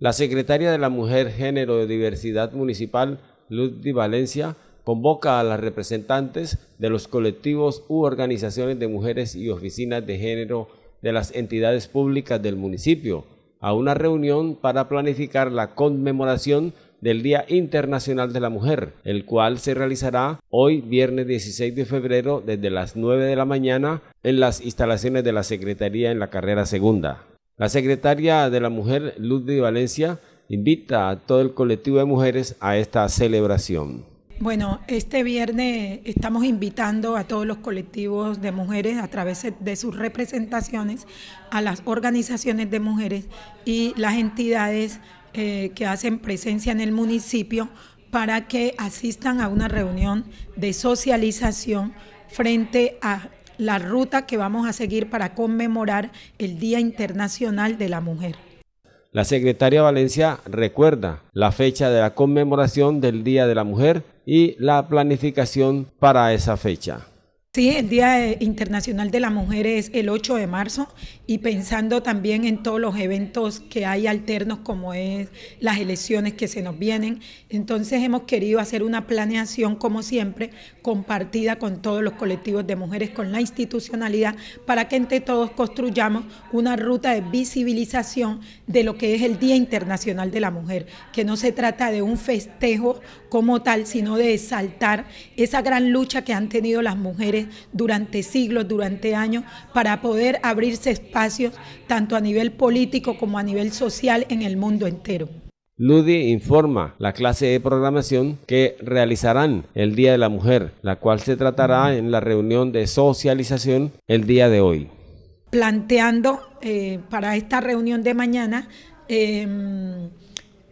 La secretaria de la Mujer, Género y Diversidad Municipal, Luz de Valencia, convoca a las representantes de los colectivos u organizaciones de mujeres y oficinas de género de las entidades públicas del municipio a una reunión para planificar la conmemoración del Día Internacional de la Mujer, el cual se realizará hoy viernes 16 de febrero desde las 9 de la mañana en las instalaciones de la Secretaría en la carrera segunda. La secretaria de la Mujer, Luz de Valencia, invita a todo el colectivo de mujeres a esta celebración. Bueno, este viernes estamos invitando a todos los colectivos de mujeres a través de sus representaciones, a las organizaciones de mujeres y las entidades eh, que hacen presencia en el municipio para que asistan a una reunión de socialización frente a la ruta que vamos a seguir para conmemorar el Día Internacional de la Mujer. La secretaria Valencia recuerda la fecha de la conmemoración del Día de la Mujer y la planificación para esa fecha. Sí, el Día eh, Internacional de la Mujer es el 8 de marzo y pensando también en todos los eventos que hay alternos como es las elecciones que se nos vienen, entonces hemos querido hacer una planeación como siempre compartida con todos los colectivos de mujeres, con la institucionalidad, para que entre todos construyamos una ruta de visibilización de lo que es el Día Internacional de la Mujer, que no se trata de un festejo como tal, sino de exaltar esa gran lucha que han tenido las mujeres durante siglos, durante años, para poder abrirse espacios tanto a nivel político como a nivel social en el mundo entero. Ludi informa la clase de programación que realizarán el Día de la Mujer, la cual se tratará en la reunión de socialización el día de hoy. Planteando eh, para esta reunión de mañana eh,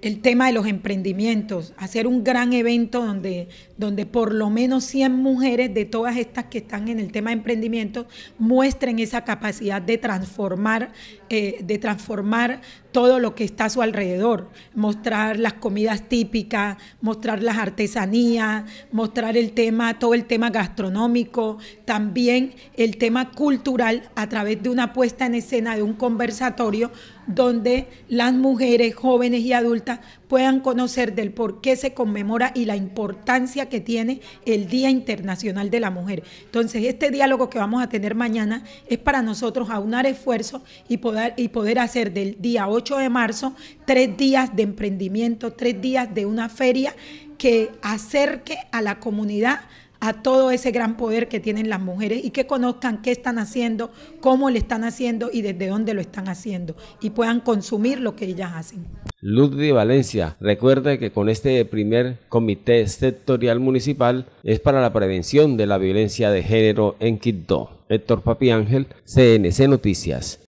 el tema de los emprendimientos, hacer un gran evento donde, donde por lo menos 100 mujeres de todas estas que están en el tema de emprendimiento muestren esa capacidad de transformar, eh, de transformar todo lo que está a su alrededor, mostrar las comidas típicas, mostrar las artesanías, mostrar el tema, todo el tema gastronómico, también el tema cultural a través de una puesta en escena de un conversatorio donde las mujeres jóvenes y adultas puedan conocer del por qué se conmemora y la importancia que tiene el Día Internacional de la Mujer. Entonces, este diálogo que vamos a tener mañana es para nosotros aunar esfuerzos y poder, y poder hacer del día 8 de marzo tres días de emprendimiento, tres días de una feria que acerque a la comunidad a todo ese gran poder que tienen las mujeres y que conozcan qué están haciendo, cómo le están haciendo y desde dónde lo están haciendo y puedan consumir lo que ellas hacen. Luz de Valencia, recuerde que con este primer comité sectorial municipal es para la prevención de la violencia de género en Quito. Héctor Papi Ángel, CNC Noticias.